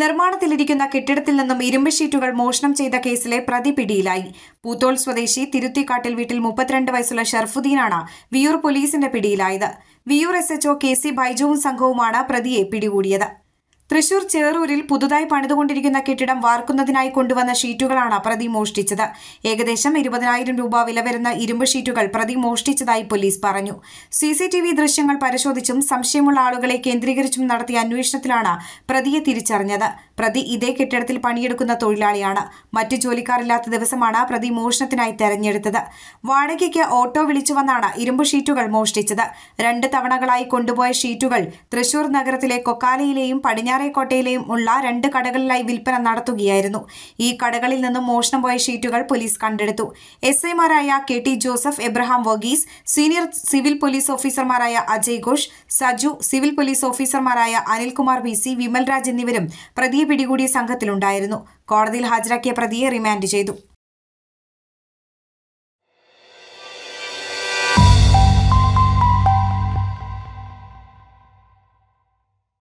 നിർമ്മാണത്തിലിരിക്കുന്ന കെട്ടിടത്തിൽ നിന്നും ഇരുമ്പ് ഷീറ്റുകൾ മോഷണം ചെയ്ത കേസിലെ പ്രതി പിടിയിലായി പൂത്തോൾ സ്വദേശി തിരുത്തിക്കാട്ടിൽ വീട്ടിൽ മുപ്പത്തിരണ്ട് വയസ്സുള്ള ഷർഫുദ്ദീനാണ് വിയൂർ പോലീസിന്റെ പിടിയിലായത് Viyyur S HO K C ബൈജുവും സംഘവുമാണ് പ്രതിയെ പിടികൂടിയത് തൃശൂർ ചേറൂരിൽ പുതുതായി പണിതുകൊണ്ടിരിക്കുന്ന കെട്ടിടം വാർക്കുന്നതിനായി കൊണ്ടുവന്ന ഷീറ്റുകളാണ് പ്രതി മോഷ്ടിച്ചത് ഏകദേശം ഇരുപതിനായിരം രൂപ വില വരുന്ന ഇരുമ്പ് ഷീറ്റുകൾ പ്രതി മോഷ്ടിച്ചതായി പോലീസ് പറഞ്ഞു സിസിടിവി ദൃശ്യങ്ങൾ പരിശോധിച്ചും സംശയമുള്ള ആളുകളെ കേന്ദ്രീകരിച്ചും നടത്തിയ അന്വേഷണത്തിലാണ് പ്രതിയെ തിരിച്ചറിഞ്ഞത് പ്രതി ഇതേ കെട്ടിടത്തിൽ പണിയെടുക്കുന്ന തൊഴിലാളിയാണ് മറ്റു ജോലിക്കാരില്ലാത്ത ദിവസമാണ് പ്രതി മോഷണത്തിനായി തെരഞ്ഞെടുത്തത് വാടകയ്ക്ക് ഓട്ടോ വിളിച്ചു വന്നാണ് ഇരുമ്പ് ഷീറ്റുകൾ മോഷ്ടിച്ചത് രണ്ട് തവണകളായി കൊണ്ടുപോയ ഷീറ്റുകൾ തൃശൂർ നഗരത്തിലെ കൊക്കാലയിലെയും പടിഞ്ഞാറ് പാറേക്കോട്ടയിലെയും ഉള്ള രണ്ട് കടകളിലായി വിൽപ്പന നടത്തുകയായിരുന്നു ഈ കടകളിൽ നിന്നും മോഷണം പോയ ഷീറ്റുകൾ പോലീസ് കണ്ടെടുത്തു എസ് ഐമാരായ K T Joseph Abraham Varghese senior civil police ഓഫീസർമാരായ അജയ് ഘോഷ് സജു സിവിൽ പോലീസ് ഓഫീസർമാരായ അനിൽകുമാർ വി സി വിമൽരാജ് എന്നിവരും പ്രതിയെ പിടികൂടിയ സംഘത്തിലുണ്ടായിരുന്നു കോടതിയിൽ ഹാജരാക്കിയ പ്രതിയെ റിമാൻഡ് ചെയ്തു